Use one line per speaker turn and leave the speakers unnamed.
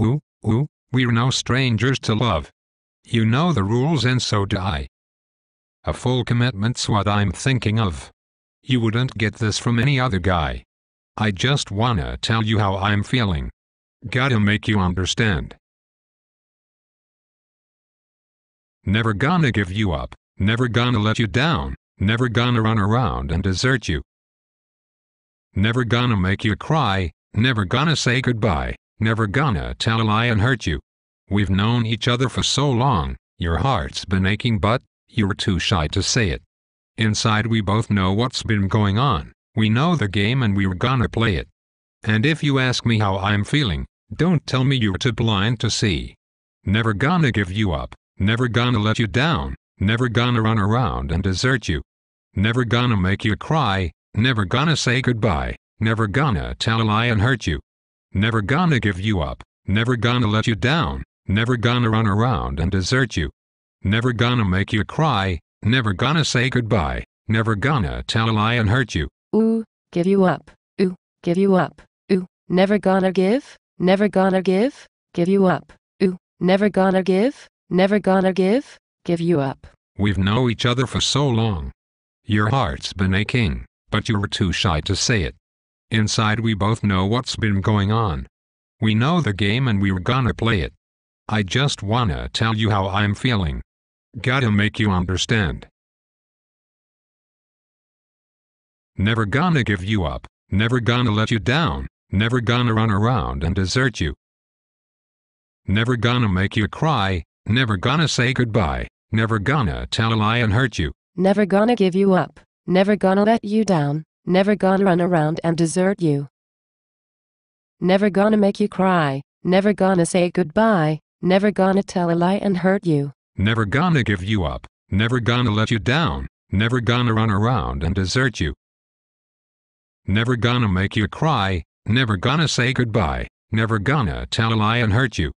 Ooh, ooh, we're no strangers to love. You know the rules and so do I. A full commitment's what I'm thinking of. You wouldn't get this from
any other guy. I just wanna tell you how I'm feeling. Gotta make you understand. Never gonna give you up, never gonna let you down, never gonna run around and desert you.
Never gonna make you cry, never gonna say goodbye. Never gonna tell a lie and hurt you. We've known each other for so long, your heart's been aching but, you're too shy to say it. Inside we both know what's been going on, we know the game and we're gonna play it. And if you ask me how I'm feeling, don't tell me you're too blind to see. Never gonna give you up, never gonna let you down, never gonna run around and desert you. Never gonna make you cry, never gonna say goodbye, never gonna tell a lie and hurt you. Never gonna give you up. Never gonna let you down. Never gonna run around and desert you. Never gonna make you cry. Never gonna say goodbye. Never gonna tell a lie and hurt you.
Ooh, give you up. Ooh, give you up. Ooh, never gonna give. Never gonna give. Give you up. Ooh, never gonna give. Never gonna give. Give you up.
We've known each other for so long. Your heart's been aching, but you were too shy to say it. Inside we both know what's been going on. We know the game and
we're gonna play it. I just wanna tell you how I'm feeling. Gotta make you understand. Never gonna give you up, never gonna let you down, never gonna run around and desert you.
Never gonna make you cry, never gonna say goodbye, never gonna tell a lie and hurt you.
Never gonna give you up, never gonna let you down, Never gonna run around and desert you. Never gonna make you cry. Never gonna say goodbye. Never gonna tell a lie and hurt you.
Never gonna give you up. Never gonna let you down. Never gonna run around and desert you.
Never gonna make you cry. Never gonna say goodbye. Never gonna tell a lie and hurt you.